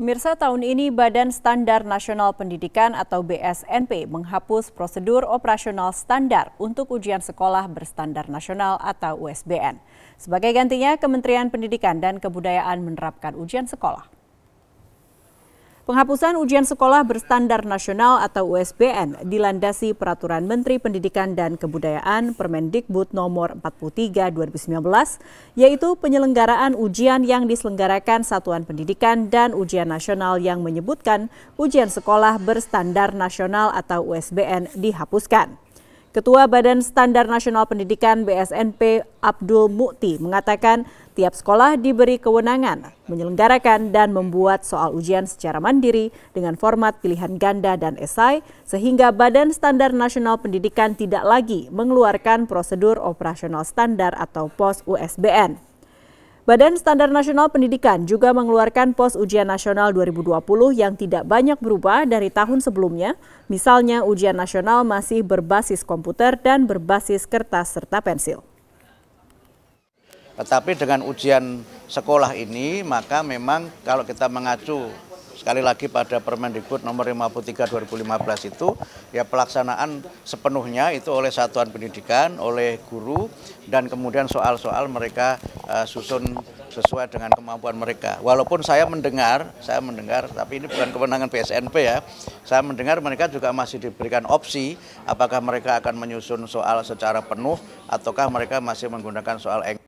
Mirsa, tahun ini Badan Standar Nasional Pendidikan atau BSNP menghapus prosedur operasional standar untuk ujian sekolah berstandar nasional atau USBN. Sebagai gantinya, Kementerian Pendidikan dan Kebudayaan menerapkan ujian sekolah. Penghapusan ujian sekolah berstandar nasional atau USBN dilandasi Peraturan Menteri Pendidikan dan Kebudayaan Permendikbud Nomor 43 2019, yaitu penyelenggaraan ujian yang diselenggarakan satuan pendidikan dan ujian nasional yang menyebutkan ujian sekolah berstandar nasional atau USBN dihapuskan. Ketua Badan Standar Nasional Pendidikan BSNP Abdul Mukti mengatakan tiap sekolah diberi kewenangan menyelenggarakan dan membuat soal ujian secara mandiri dengan format pilihan ganda dan esai sehingga Badan Standar Nasional Pendidikan tidak lagi mengeluarkan prosedur operasional standar atau POS USBN. Badan Standar Nasional Pendidikan juga mengeluarkan pos ujian nasional 2020 yang tidak banyak berubah dari tahun sebelumnya. Misalnya ujian nasional masih berbasis komputer dan berbasis kertas serta pensil. Tetapi dengan ujian sekolah ini maka memang kalau kita mengacu sekali lagi pada Permendikbud nomor 53 2015 itu ya pelaksanaan sepenuhnya itu oleh satuan pendidikan, oleh guru dan kemudian soal-soal mereka Eh, susun sesuai dengan kemampuan mereka. Walaupun saya mendengar, saya mendengar, tapi ini bukan kewenangan PSNP ya. Saya mendengar mereka juga masih diberikan opsi apakah mereka akan menyusun soal secara penuh ataukah mereka masih menggunakan soal eng